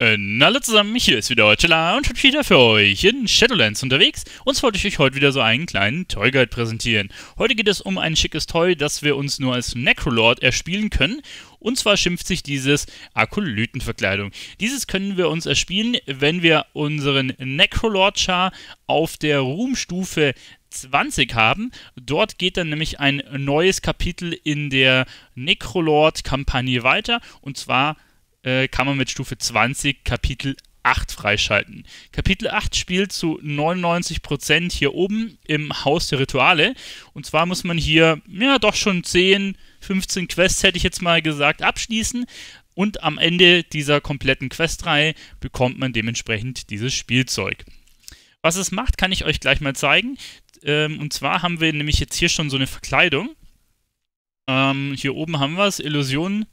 hallo äh, zusammen, hier ist wieder Orchela und schon wieder für euch in Shadowlands unterwegs. Und zwar wollte ich euch heute wieder so einen kleinen Toy Guide präsentieren. Heute geht es um ein schickes Toy, das wir uns nur als Necrolord erspielen können. Und zwar schimpft sich dieses Akolytenverkleidung. Dieses können wir uns erspielen, wenn wir unseren Necrolord-Char auf der Ruhmstufe 20 haben. Dort geht dann nämlich ein neues Kapitel in der Necrolord-Kampagne weiter. Und zwar äh, kann man mit Stufe 20 Kapitel 8 freischalten. Kapitel 8 spielt zu 99% hier oben im Haus der Rituale. Und zwar muss man hier, ja, doch schon 10, 15 Quests, hätte ich jetzt mal gesagt, abschließen. Und am Ende dieser kompletten Questreihe bekommt man dementsprechend dieses Spielzeug. Was es macht, kann ich euch gleich mal zeigen. Ähm, und zwar haben wir nämlich jetzt hier schon so eine Verkleidung. Ähm, hier oben haben wir es, Illusionen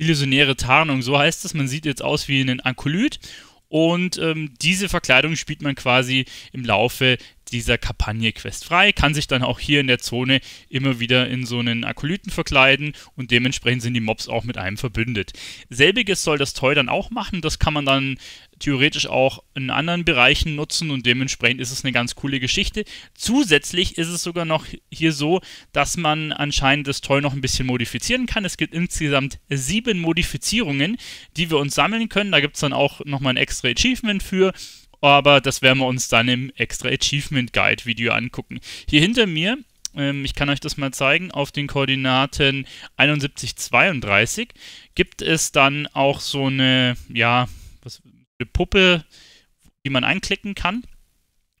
illusionäre Tarnung, so heißt es. Man sieht jetzt aus wie ein Ankolyt. Und ähm, diese Verkleidung spielt man quasi im Laufe dieser Kampagne-Quest frei, kann sich dann auch hier in der Zone immer wieder in so einen Akolyten verkleiden und dementsprechend sind die Mobs auch mit einem verbündet. Selbiges soll das Toy dann auch machen, das kann man dann theoretisch auch in anderen Bereichen nutzen und dementsprechend ist es eine ganz coole Geschichte. Zusätzlich ist es sogar noch hier so, dass man anscheinend das Toy noch ein bisschen modifizieren kann. Es gibt insgesamt sieben Modifizierungen, die wir uns sammeln können. Da gibt es dann auch nochmal ein extra Achievement für aber das werden wir uns dann im extra Achievement Guide Video angucken. Hier hinter mir, ähm, ich kann euch das mal zeigen, auf den Koordinaten 71, 32 gibt es dann auch so eine, ja, was, eine Puppe, die man anklicken kann.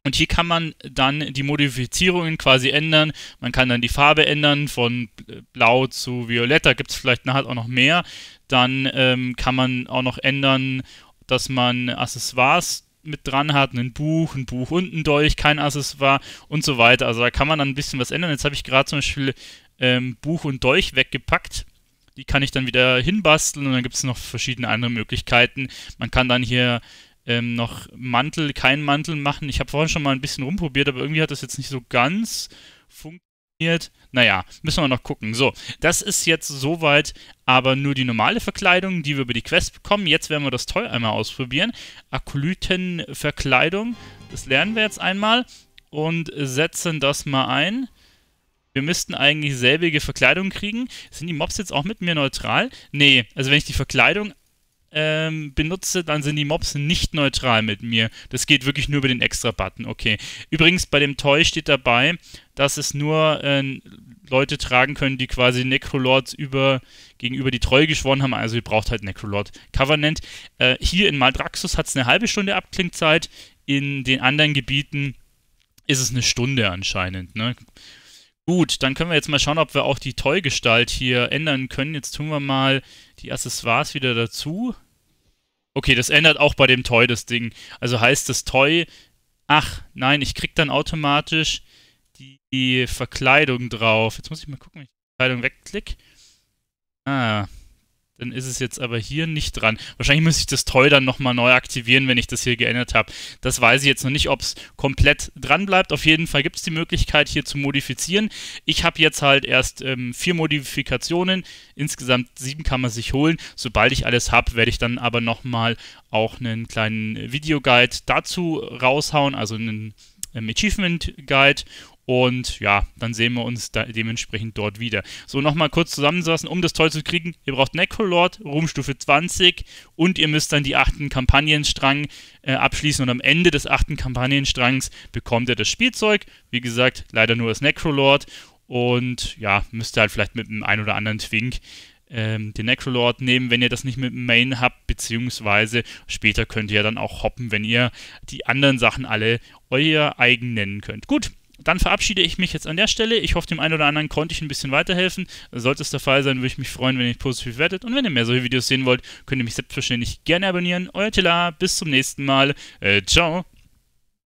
Und hier kann man dann die Modifizierungen quasi ändern. Man kann dann die Farbe ändern von blau zu violett. Da gibt es vielleicht nachher auch noch mehr. Dann ähm, kann man auch noch ändern, dass man Accessoires mit dran hat, ein Buch, ein Buch und ein Dolch, kein Accessoire und so weiter. Also da kann man dann ein bisschen was ändern. Jetzt habe ich gerade zum Beispiel ähm, Buch und Dolch weggepackt. Die kann ich dann wieder hinbasteln und dann gibt es noch verschiedene andere Möglichkeiten. Man kann dann hier ähm, noch Mantel, keinen Mantel machen. Ich habe vorhin schon mal ein bisschen rumprobiert, aber irgendwie hat das jetzt nicht so ganz funktioniert funktioniert. Naja, müssen wir noch gucken. So, das ist jetzt soweit aber nur die normale Verkleidung, die wir über die Quest bekommen. Jetzt werden wir das Toll einmal ausprobieren. Akolytenverkleidung, das lernen wir jetzt einmal und setzen das mal ein. Wir müssten eigentlich selbige Verkleidung kriegen. Sind die Mobs jetzt auch mit mir neutral? Nee, also wenn ich die Verkleidung ähm, benutze, dann sind die Mobs nicht neutral mit mir. Das geht wirklich nur über den Extra-Button. Okay. Übrigens, bei dem Toy steht dabei, dass es nur äh, Leute tragen können, die quasi Necrolords über, gegenüber die Treue geschworen haben. Also ihr braucht halt Necrolord Covenant. Äh, hier in Maldraxxus hat es eine halbe Stunde Abklingzeit. In den anderen Gebieten ist es eine Stunde anscheinend. Ne? Gut, dann können wir jetzt mal schauen, ob wir auch die Toy-Gestalt hier ändern können. Jetzt tun wir mal die Accessoires wieder dazu. Okay, das ändert auch bei dem Toy das Ding. Also heißt das Toy... Ach, nein, ich krieg dann automatisch die Verkleidung drauf. Jetzt muss ich mal gucken, wenn ich die Verkleidung wegklicke. Ah, dann ist es jetzt aber hier nicht dran. Wahrscheinlich müsste ich das Toy dann nochmal neu aktivieren, wenn ich das hier geändert habe. Das weiß ich jetzt noch nicht, ob es komplett dran bleibt. Auf jeden Fall gibt es die Möglichkeit, hier zu modifizieren. Ich habe jetzt halt erst ähm, vier Modifikationen, insgesamt sieben kann man sich holen. Sobald ich alles habe, werde ich dann aber nochmal auch einen kleinen Videoguide dazu raushauen, also einen ähm, Achievement Guide und ja, dann sehen wir uns dementsprechend dort wieder. So, nochmal kurz zusammensassen, um das Toll zu kriegen. Ihr braucht Necrolord, Ruhmstufe 20 und ihr müsst dann die achten Kampagnenstrang äh, abschließen. Und am Ende des achten Kampagnenstrangs bekommt ihr das Spielzeug. Wie gesagt, leider nur das Necrolord. Und ja, müsst ihr halt vielleicht mit dem einen oder anderen Twink ähm, den Necrolord nehmen, wenn ihr das nicht mit dem Main habt, beziehungsweise später könnt ihr dann auch hoppen, wenn ihr die anderen Sachen alle euer eigen nennen könnt. Gut, dann verabschiede ich mich jetzt an der Stelle. Ich hoffe, dem einen oder anderen konnte ich ein bisschen weiterhelfen. Sollte es der Fall sein, würde ich mich freuen, wenn ihr positiv werdet. Und wenn ihr mehr solche Videos sehen wollt, könnt ihr mich selbstverständlich gerne abonnieren. Euer Tela, bis zum nächsten Mal. Äh, ciao.